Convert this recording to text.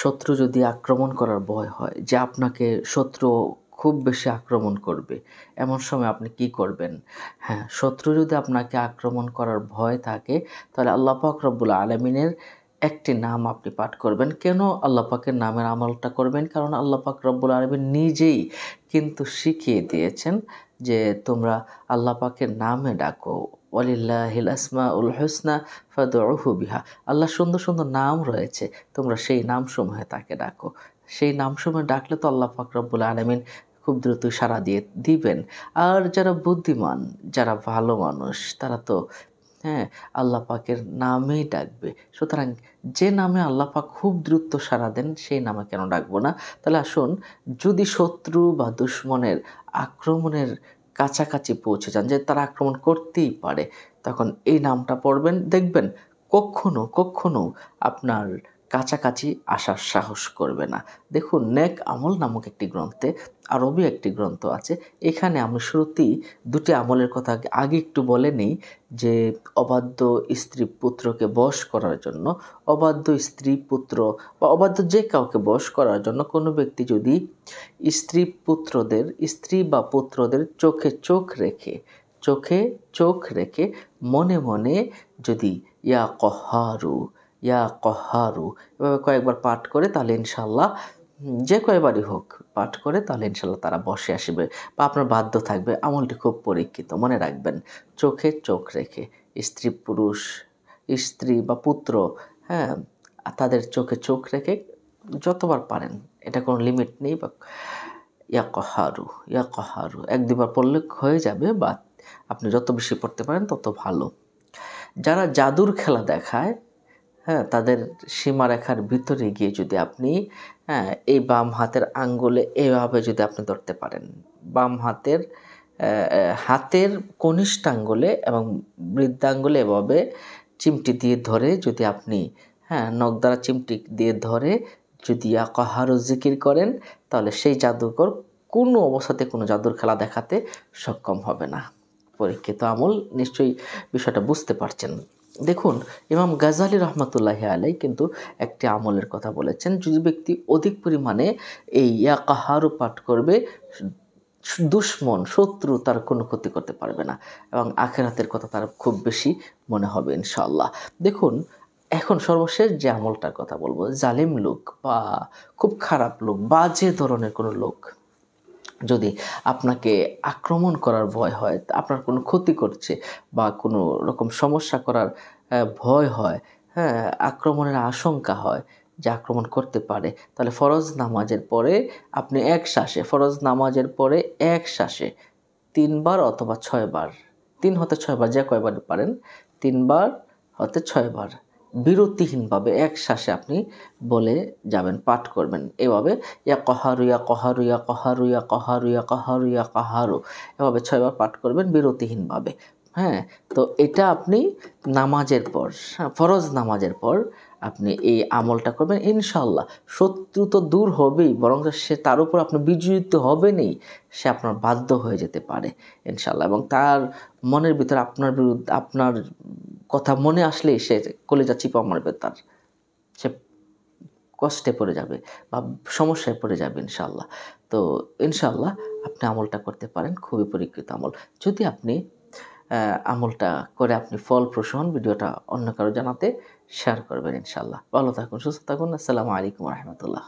শত্রু যদি আক্রমণ করার ভয় হয় যে আপনাকে শত্রু খুব বেশি আক্রমণ করবে এমন সময় আপনি কি করবেন হ্যাঁ শত্রু যদি আপনাকে আক্রমণ করার ভয় থাকে তাহলে আল্লাহ পাক রব্বুল আলমিনের একটি নাম আপনি পাঠ করবেন কেন আল্লাহ পাকের নামের আমলটা করবেন কারণ আল্লাহ পাক রব্বুল আলমিন নিজেই কিন্তু শিখিয়ে দিয়েছেন যে তোমরা আল্লাহ পাকের নামে ডাকো ওয়ালিল্লাহিল আসমা উল হসনা ফাদহু বিহা আল্লাহ সুন্দর সুন্দর নাম রয়েছে তোমরা সেই নামসমূহে তাকে ডাকো সেই নামসমূহে ডাকলে তো আল্লাহ পাক রব্বুল আলমিন খুব দ্রুত সারা দিয়ে দিবেন আর যারা বুদ্ধিমান যারা ভালো মানুষ তারা তো হ্যাঁ আল্লাহ পাকের নামেই ডাকবে সুতরাং যে নামে আল্লাহ পাক খুব দ্রুত সারা দেন সেই নামে কেন ডাকবো না তাহলে আসুন যদি শত্রু বা দুশ্মনের আক্রমণের কাছাকাছি পৌঁছে যান যে তারা আক্রমণ করতেই পারে তখন এই নামটা পড়বেন দেখবেন কখনো কখনো আপনার কাছাকাছি আসার সাহস করবে না দেখুন নেক আমল নামক একটি গ্রন্থে আরবি একটি গ্রন্থ আছে এখানে আমি শ্রুতি দুটি আমলের কথা আগে একটু বলে নিই যে অবাধ্য স্ত্রী পুত্রকে বশ করার জন্য অবাধ্য স্ত্রী পুত্র বা অবাধ্য যে কাউকে বশ করার জন্য কোনো ব্যক্তি যদি স্ত্রী পুত্রদের স্ত্রী বা পুত্রদের চোখে চোখ রেখে চোখে চোখ রেখে মনে মনে যদি ইয়া কহারু ইয়া কহারু এভাবে কয়েকবার পাঠ করে তাহলে ইনশাল্লাহ যে কয়বারই হোক পাঠ করে তাহলে ইনশাল্লাহ তারা বসে আসবে বা আপনার বাধ্য থাকবে আমলটি খুব পরীক্ষিত মনে রাখবেন চোখে চোখ রেখে স্ত্রী পুরুষ স্ত্রী বা পুত্র হ্যাঁ তাদের চোখে চোখ রেখে যতবার পারেন এটা কোনো লিমিট নেই বা ইয়া কহারু ইয়া কহারু এক দুবার পড়লে হয়ে যাবে বা আপনি যত বেশি পড়তে পারেন তত ভালো যারা জাদুর খেলা দেখায় হ্যাঁ তাদের সীমারেখার ভিতরে গিয়ে যদি আপনি হ্যাঁ এই বাম হাতের আঙ্গুলে এভাবে যদি আপনি ধরতে পারেন বাম হাতের হাতের আঙ্গুলে এবং বৃদ্ধাঙ্গুলে এভাবে চিমটি দিয়ে ধরে যদি আপনি হ্যাঁ নখ দ্বারা চিমটি দিয়ে ধরে যদি কহারো জিকির করেন তাহলে সেই জাদুকর কোনো অবস্থাতে কোনো জাদুর খেলা দেখাতে সক্ষম হবে না পরীক্ষিত আমল নিশ্চয়ই বিষয়টা বুঝতে পারছেন দেখুন ইমাম গাজালি রহমতুল্লাহ আলাই কিন্তু একটি আমলের কথা বলেছেন যদি ব্যক্তি অধিক পরিমাণে এই ইয়া কাহারও পাঠ করবে দুশ্মন শত্রু তার কোনো ক্ষতি করতে পারবে না এবং আখেরাতের কথা তার খুব বেশি মনে হবে ইনশাল্লাহ দেখুন এখন সর্বশেষ যে আমলটার কথা বলবো জালিম লোক বা খুব খারাপ লোক বাজে ধরনের কোনো লোক যদি আপনাকে আক্রমণ করার ভয় হয় আপনার কোনো ক্ষতি করছে বা কোনো রকম সমস্যা করার ভয় হয় হ্যাঁ আক্রমণের আশঙ্কা হয় যে আক্রমণ করতে পারে তাহলে ফরজ নামাজের পরে আপনি এক শ্বাসে ফরজ নামাজের পরে এক শ্বাসে তিনবার অথবা ছয়বার তিন হতে ছয়বার যে কয়বার পারেন তিনবার হতে ছয়বার বিরতিহীনভাবে এক শ্বাসে আপনি বলে যাবেন পাঠ করবেন এভাবে ইয়া কহারু ইয়া কহারু ইয়া কহারু ইয়া কহারু ইয়া কহারু ইয়া কহারু এভাবে ছয়বার পাঠ করবেন বিরতিহীনভাবে হ্যাঁ তো এটা আপনি নামাজের পর হ্যাঁ, ফরজ নামাজের পর আপনি এই আমলটা করবেন ইনশাল্লাহ শত্রু তো দূর হবেই বরং সে তার উপর আপনি বিজয়িত হবেনই সে আপনার বাধ্য হয়ে যেতে পারে ইনশাল্লাহ এবং তার মনের ভিতরে আপনার বিরুদ্ধে আপনার কথা মনে আসলে সে কলেজা চিপা মারবে তার সে কষ্টে পড়ে যাবে বা সমস্যায় পড়ে যাবে ইনশাল্লাহ তো ইনশাল্লাহ আপনি আমলটা করতে পারেন খুবই পরীক্ষিত আমল যদি আপনি আমলটা করে আপনি ফল হন ভিডিওটা অন্য কারো জানাতে শেয়ার করবেন ইনশাল্লাহ ভালো থাকুন সুস্থ থাকুন আসসালামু আলাইকুম রহমতুল্লাহ